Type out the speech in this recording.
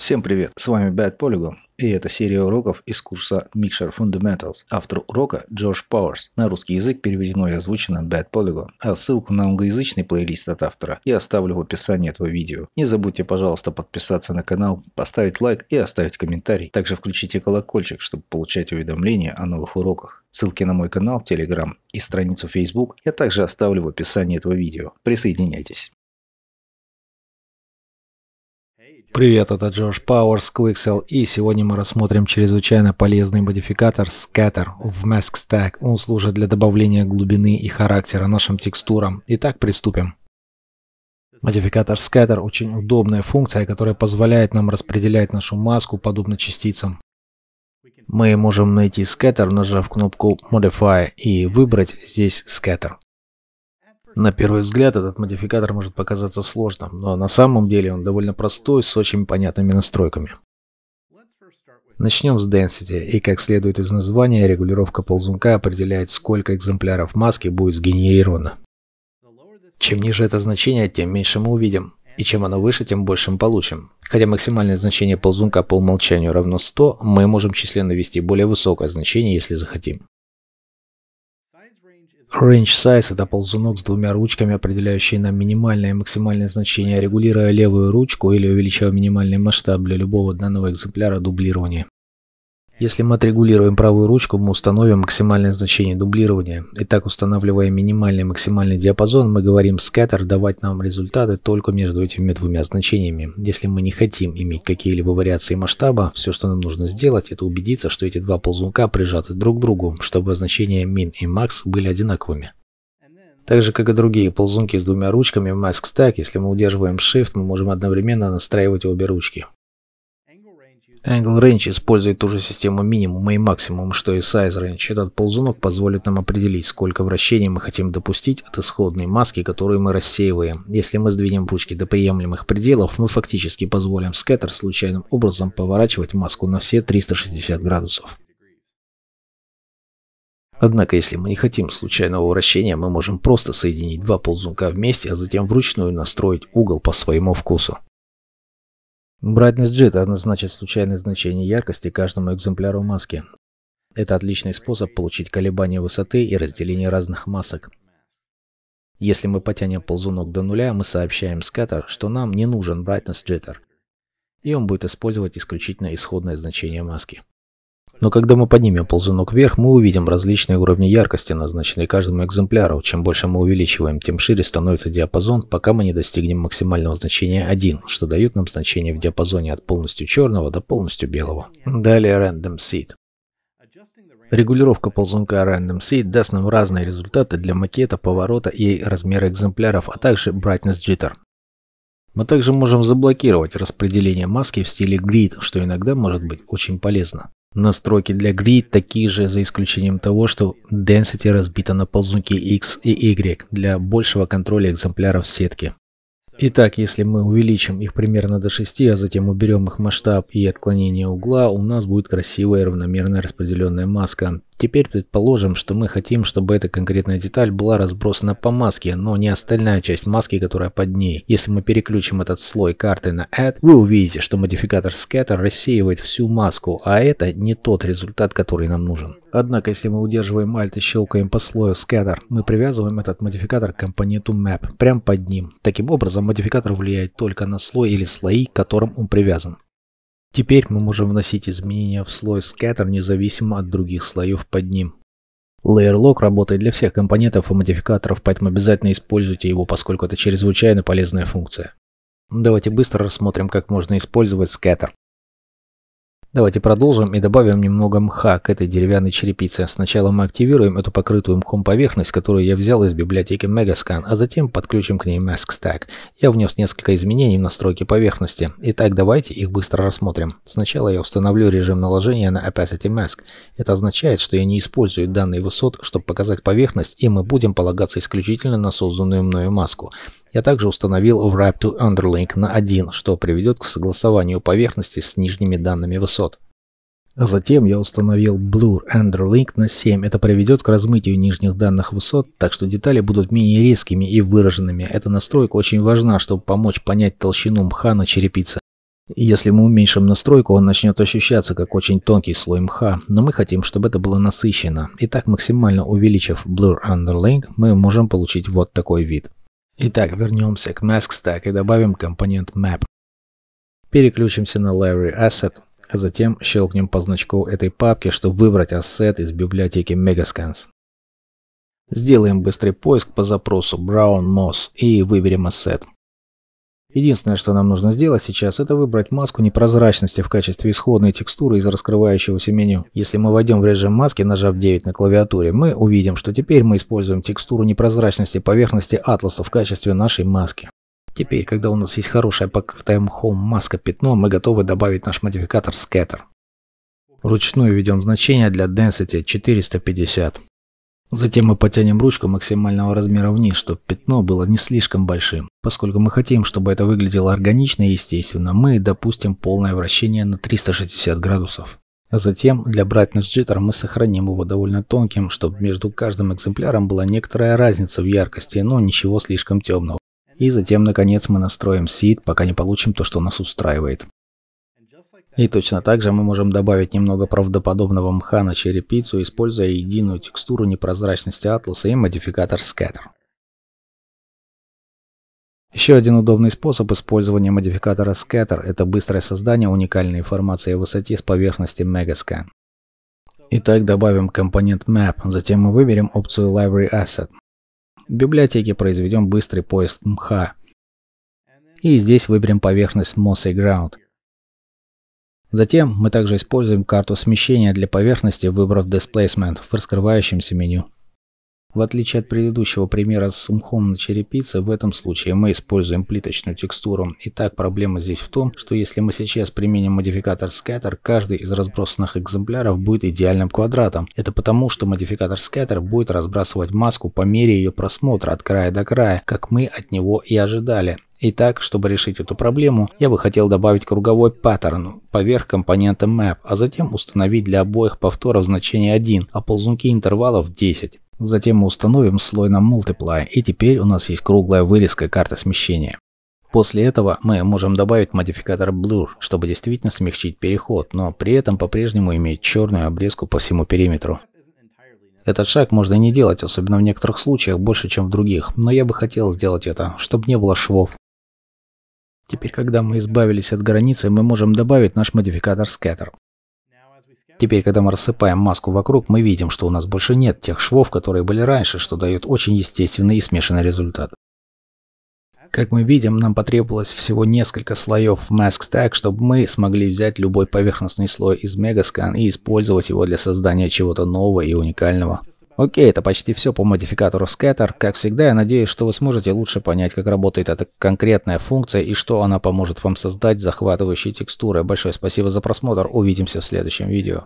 Всем привет, с вами Bad Polygon, и это серия уроков из курса Mixer Fundamentals. Автор урока Джордж Пауэрс. На русский язык переведено и озвучено Bad Polygon, а ссылку на англоязычный плейлист от автора я оставлю в описании этого видео. Не забудьте, пожалуйста, подписаться на канал, поставить лайк и оставить комментарий. Также включите колокольчик, чтобы получать уведомления о новых уроках. Ссылки на мой канал, Telegram и страницу Facebook я также оставлю в описании этого видео. Присоединяйтесь. Привет, это Джош Пауэрс, Quixel, и сегодня мы рассмотрим чрезвычайно полезный модификатор Scatter в Mask Stack. Он служит для добавления глубины и характера нашим текстурам. Итак, приступим. Модификатор Scatter очень удобная функция, которая позволяет нам распределять нашу маску подобно частицам. Мы можем найти Scatter, нажав кнопку Modify и выбрать здесь Scatter. На первый взгляд этот модификатор может показаться сложным, но на самом деле он довольно простой, с очень понятными настройками. Начнем с Density, и как следует из названия, регулировка ползунка определяет, сколько экземпляров маски будет сгенерировано. Чем ниже это значение, тем меньше мы увидим, и чем оно выше, тем больше мы получим. Хотя максимальное значение ползунка по умолчанию равно 100, мы можем численно ввести более высокое значение, если захотим. Range Size – это ползунок с двумя ручками, определяющий на минимальное и максимальное значение, регулируя левую ручку или увеличивая минимальный масштаб для любого данного экземпляра дублирования. Если мы отрегулируем правую ручку, мы установим максимальное значение дублирования. И так, устанавливая минимальный и максимальный диапазон, мы говорим scatter давать нам результаты только между этими двумя значениями. Если мы не хотим иметь какие-либо вариации масштаба, все, что нам нужно сделать, это убедиться, что эти два ползунка прижаты друг к другу, чтобы значения min и max были одинаковыми. Так же, как и другие ползунки с двумя ручками Mask Stack, если мы удерживаем Shift, мы можем одновременно настраивать обе ручки. Angle Range использует ту же систему минимума и максимума, что и Size Range. Этот ползунок позволит нам определить, сколько вращений мы хотим допустить от исходной маски, которую мы рассеиваем. Если мы сдвинем пучки до приемлемых пределов, мы фактически позволим скеттер случайным образом поворачивать маску на все 360 градусов. Однако, если мы не хотим случайного вращения, мы можем просто соединить два ползунка вместе, а затем вручную настроить угол по своему вкусу. Brightness джета назначит случайное значение яркости каждому экземпляру маски. Это отличный способ получить колебания высоты и разделение разных масок. Если мы потянем ползунок до нуля, мы сообщаем scatter, что нам не нужен Brightness Jitter, и он будет использовать исключительно исходное значение маски. Но когда мы поднимем ползунок вверх, мы увидим различные уровни яркости, назначенные каждому экземпляру. Чем больше мы увеличиваем, тем шире становится диапазон, пока мы не достигнем максимального значения 1, что дает нам значение в диапазоне от полностью черного до полностью белого. Далее Random Seed. Регулировка ползунка Random Seed даст нам разные результаты для макета, поворота и размера экземпляров, а также Brightness Jitter. Мы также можем заблокировать распределение маски в стиле Grid, что иногда может быть очень полезно. Настройки для Grid такие же, за исключением того, что Density разбита на ползунки X и Y для большего контроля экземпляров сетки. Итак, если мы увеличим их примерно до 6, а затем уберем их масштаб и отклонение угла, у нас будет красивая равномерно распределенная маска, Теперь предположим, что мы хотим, чтобы эта конкретная деталь была разбросана по маске, но не остальная часть маски, которая под ней. Если мы переключим этот слой карты на Add, вы увидите, что модификатор Scatter рассеивает всю маску, а это не тот результат, который нам нужен. Однако, если мы удерживаем Alt и щелкаем по слою Scatter, мы привязываем этот модификатор к компоненту Map, прямо под ним. Таким образом, модификатор влияет только на слой или слои, к которым он привязан. Теперь мы можем вносить изменения в слой scatter независимо от других слоев под ним. Layer Lock работает для всех компонентов и модификаторов, поэтому обязательно используйте его, поскольку это чрезвычайно полезная функция. Давайте быстро рассмотрим, как можно использовать scatter. Давайте продолжим и добавим немного мха к этой деревянной черепице. Сначала мы активируем эту покрытую мхом поверхность, которую я взял из библиотеки Megascan, а затем подключим к ней Mask Stack. Я внес несколько изменений в настройки поверхности. Итак, давайте их быстро рассмотрим. Сначала я установлю режим наложения на Opacity Mask. Это означает, что я не использую данные высот, чтобы показать поверхность, и мы будем полагаться исключительно на созданную мною маску. Я также установил wrap to underlink на 1, что приведет к согласованию поверхности с нижними данными высот. затем я установил blur underlink на 7. Это приведет к размытию нижних данных высот, так что детали будут менее резкими и выраженными. Эта настройка очень важна, чтобы помочь понять толщину мха на черепице. Если мы уменьшим настройку, он начнет ощущаться как очень тонкий слой мха, но мы хотим, чтобы это было насыщено. Итак, максимально увеличив Blur Underlink, мы можем получить вот такой вид. Итак, вернемся к Mask Stack и добавим компонент Map. Переключимся на Library Asset, а затем щелкнем по значку этой папки, чтобы выбрать ассет из библиотеки Megascans. Сделаем быстрый поиск по запросу Brown Moss и выберем ассет. Единственное, что нам нужно сделать сейчас, это выбрать маску непрозрачности в качестве исходной текстуры из раскрывающегося меню. Если мы войдем в режим маски, нажав 9 на клавиатуре, мы увидим, что теперь мы используем текстуру непрозрачности поверхности атласа в качестве нашей маски. Теперь, когда у нас есть хорошая покрытая мхом маска пятно, мы готовы добавить наш модификатор Scatter. Вручную введем значение для Density 450. Затем мы потянем ручку максимального размера вниз, чтобы пятно было не слишком большим. Поскольку мы хотим, чтобы это выглядело органично и естественно, мы допустим полное вращение на 360 градусов. А затем для Brightness Jitter мы сохраним его довольно тонким, чтобы между каждым экземпляром была некоторая разница в яркости, но ничего слишком темного. И затем, наконец, мы настроим сид, пока не получим то, что нас устраивает. И точно так же мы можем добавить немного правдоподобного мха на черепицу, используя единую текстуру непрозрачности атласа и модификатор Scatter. Еще один удобный способ использования модификатора Scatter – это быстрое создание уникальной информации о высоте с поверхности Megascan. Итак, добавим компонент Map, затем мы выберем опцию Library Asset. В библиотеке произведем быстрый поиск мха. И здесь выберем поверхность Mossy Ground – Затем мы также используем карту смещения для поверхности, выбрав Displacement в раскрывающемся меню. В отличие от предыдущего примера с мхом на черепице, в этом случае мы используем плиточную текстуру. Итак, проблема здесь в том, что если мы сейчас применим модификатор Scatter, каждый из разбросанных экземпляров будет идеальным квадратом. Это потому, что модификатор Scatter будет разбрасывать маску по мере ее просмотра от края до края, как мы от него и ожидали. Итак, чтобы решить эту проблему, я бы хотел добавить круговой паттерн поверх компонента map, а затем установить для обоих повторов значение 1, а ползунки интервалов 10. Затем мы установим слой на multiply, и теперь у нас есть круглая вырезка карты смещения. После этого мы можем добавить модификатор Blur, чтобы действительно смягчить переход, но при этом по-прежнему иметь черную обрезку по всему периметру. Этот шаг можно не делать, особенно в некоторых случаях, больше, чем в других, но я бы хотел сделать это, чтобы не было швов. Теперь, когда мы избавились от границы, мы можем добавить наш модификатор Scatter. Теперь, когда мы рассыпаем маску вокруг, мы видим, что у нас больше нет тех швов, которые были раньше, что дает очень естественный и смешанный результат. Как мы видим, нам потребовалось всего несколько слоев Mask Stack, чтобы мы смогли взять любой поверхностный слой из Megascan и использовать его для создания чего-то нового и уникального. Окей, это почти все по модификатору Scatter. Как всегда, я надеюсь, что вы сможете лучше понять, как работает эта конкретная функция и что она поможет вам создать захватывающие текстуры. Большое спасибо за просмотр. Увидимся в следующем видео.